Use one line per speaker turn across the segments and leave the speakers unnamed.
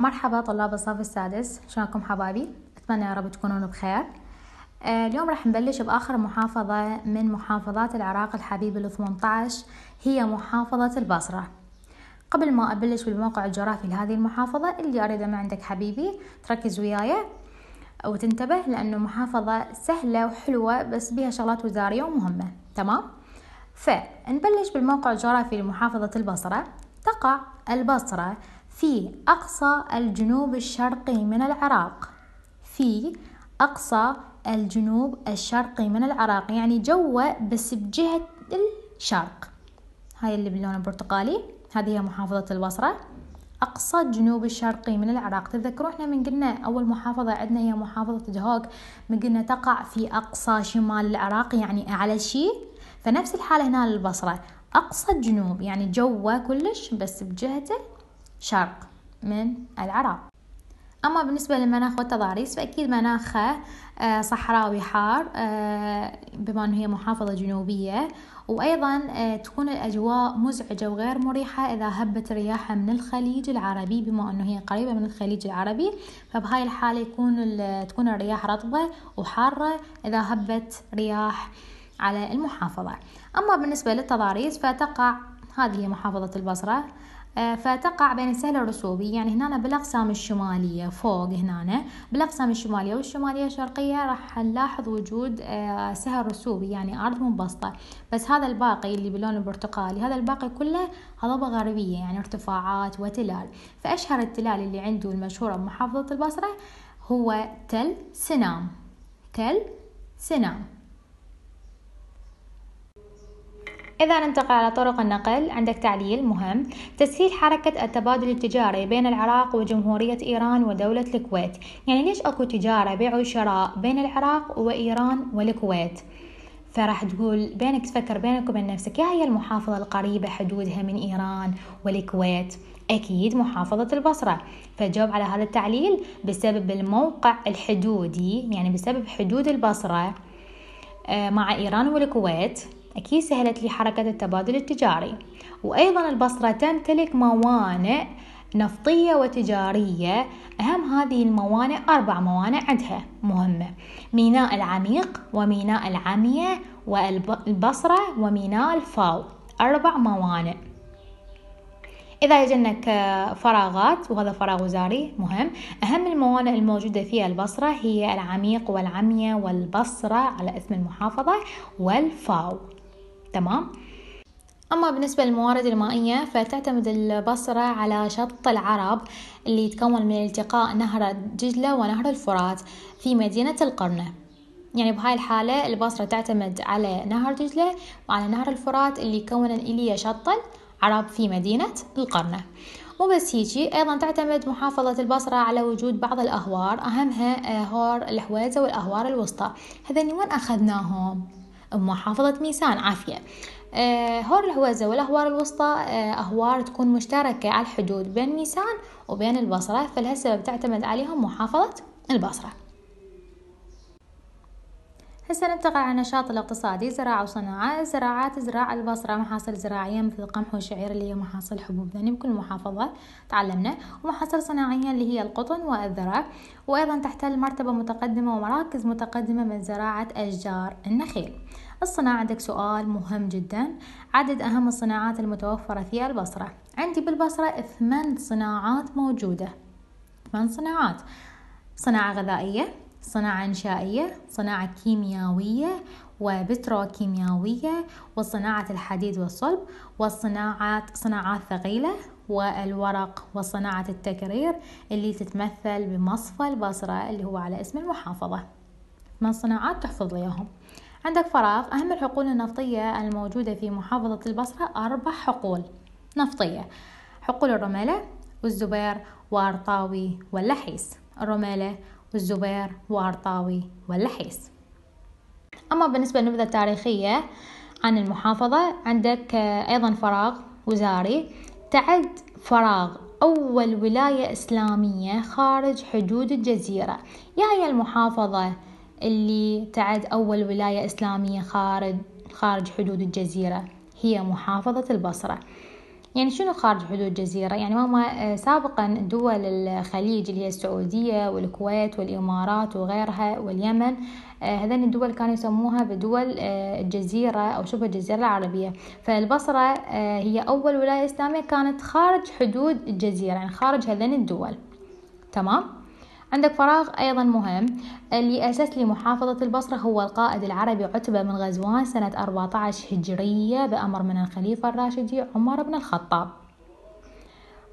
مرحبا طلاب الصف السادس شلونكم حبايبي اتمنى يا رب تكونون بخير آه، اليوم راح نبلش باخر محافظه من محافظات العراق الحبيب ال 18 هي محافظه البصره قبل ما ابلش بالموقع الجغرافي لهذه المحافظه اللي اريده من عندك حبيبي تركز وياي وتنتبه لانه محافظه سهله وحلوه بس بيها شغلات وزاريه ومهمه تمام فنبلش بالموقع الجغرافي لمحافظه البصره تقع البصره في أقصى الجنوب الشرقي من العراق في أقصى الجنوب الشرقي من العراق يعني جوا بس بجهة الشرق هاي اللي باللون البرتقالي هذه هي محافظة البصرة أقصى الجنوب الشرقي من العراق تذكروا احنا من قلنا أول محافظة عندنا هي محافظة دهوك من قلنا تقع في أقصى شمال العراق يعني أعلى شيء فنفس الحالة هنا للبصرة أقصى الجنوب يعني جوا كلش بس بجهته شرق من العراق أما بالنسبة للمناخ والتضاريس فأكيد مناخه آه، صحراوي حار آه، بما أنه هي محافظة جنوبية وأيضا آه، تكون الأجواء مزعجة وغير مريحة إذا هبت رياحة من الخليج العربي بما أنه هي قريبة من الخليج العربي فبهاي الحالة يكون تكون الرياح رطبة وحارة إذا هبت رياح على المحافظة أما بالنسبة للتضاريس فتقع هذه محافظة البصرة آه، فتقع بين السهل الرسوبي يعني هنا بالأقسام الشمالية فوق هنا بالأقسام الشمالية والشمالية الشرقية راح نلاحظ وجود آه، سهل رسوبي يعني أرض منبسطة بس هذا الباقي اللي باللون البرتقالي هذا الباقي كله هضبة غربية يعني ارتفاعات وتلال فأشهر التلال اللي عنده المشهورة بمحافظة البصرة هو تل سنام تل سنام إذا ننتقل على طرق النقل عندك تعليل مهم تسهيل حركة التبادل التجاري بين العراق وجمهورية إيران ودولة الكويت يعني ليش أكو تجارة بيع وشراء بين العراق وإيران والكويت فراح تقول بينك تفكر بينك وبين نفسك يا هي المحافظة القريبة حدودها من إيران والكويت أكيد محافظة البصرة فجاوب على هذا التعليل بسبب الموقع الحدودي يعني بسبب حدود البصرة آه، مع إيران والكويت أكيد سهلت لي حركة التبادل التجاري وأيضا البصرة تمتلك موانئ نفطية وتجارية أهم هذه الموانئ أربع موانئ عندها مهمة ميناء العميق وميناء العمية والبصرة وميناء الفاو أربع موانئ إذا يجنك آه، فراغات وهذا فراغ وزاري مهم أهم الموانئ الموجودة في البصرة هي العميق والعمية والبصرة على اسم المحافظة والفاو تمام أما بالنسبة للموارد المائية فتعتمد البصرة على شط العرب اللي يتكون من التقاء نهر دجلة ونهر الفرات في مدينة القرنة يعني بهاي الحالة البصرة تعتمد على نهر دجلة وعلى نهر الفرات اللي يكون إلي شط العرب في مدينة القرنة مو بس هيجي أيضا تعتمد محافظة البصرة على وجود بعض الأهوار أهمها آه، هور الحويزة والأهوار الوسطى هذين وين أخذناهم؟ محافظة ميسان عافية آه، هور الهوزة والأهوار الوسطى آه، أهوار تكون مشتركة على الحدود بين ميسان وبين البصرة فلهالسبب تعتمد عليهم محافظة البصرة هسه ننتقل على النشاط الاقتصادي زراعة وصناعة الزراعة تزرع البصرة محاصيل زراعية مثل القمح والشعير اللي هي محاصيل حبوب ذنب بكل محافظة تعلمنا ومحاصيل صناعية اللي هي القطن والذرة وأيضا تحتل مرتبة متقدمة ومراكز متقدمة من زراعة أشجار النخيل الصناعة عندك سؤال مهم جدا عدد أهم الصناعات المتوفرة في البصرة عندي بالبصرة ثمان صناعات موجودة ثمان صناعات صناعة غذائية صناعة إنشائية صناعة كيميائية وبتروكيميائية وصناعة الحديد والصلب وصناعة صناعات ثقيلة والورق وصناعة التكرير اللي تتمثل بمصفى البصرة اللي هو على اسم المحافظة من الصناعات تحفظ ليهم عندك فراغ أهم الحقول النفطية الموجودة في محافظة البصرة أربع حقول نفطية حقول الرملة والزبير وأرطاوي واللحيس الرملة والزبير وأرطاوي واللحيس أما بالنسبة للنبذة التاريخية عن المحافظة عندك آه، أيضا فراغ وزاري تعد فراغ أول ولاية إسلامية خارج حدود الجزيرة يا هي المحافظة اللي تعد أول ولاية إسلامية خارج خارج حدود الجزيرة هي محافظة البصرة يعني شنو خارج حدود الجزيرة يعني ماما سابقا دول الخليج اللي هي السعودية والكويت والإمارات وغيرها واليمن آه، هذين الدول كانوا يسموها بدول آه، الجزيرة أو شبه الجزيرة العربية فالبصرة آه، هي أول ولاية إسلامية كانت خارج حدود الجزيرة يعني خارج هذين الدول تمام عندك فراغ أيضا مهم اللي أسس لمحافظة البصرة هو القائد العربي عتبة بن غزوان سنة 14 هجرية بأمر من الخليفة الراشدي عمر بن الخطاب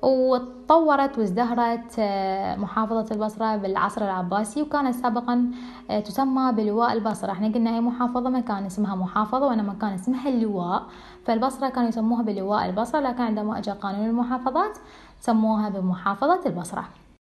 وتطورت وازدهرت آه، محافظة البصرة بالعصر العباسي وكانت سابقا آه، تسمى بلواء البصرة احنا قلنا هي محافظة ما كان اسمها محافظة وإنما كان اسمها اللواء فالبصرة كانوا يسموها بلواء البصرة لكن عندما أجى قانون المحافظات سموها بمحافظة البصرة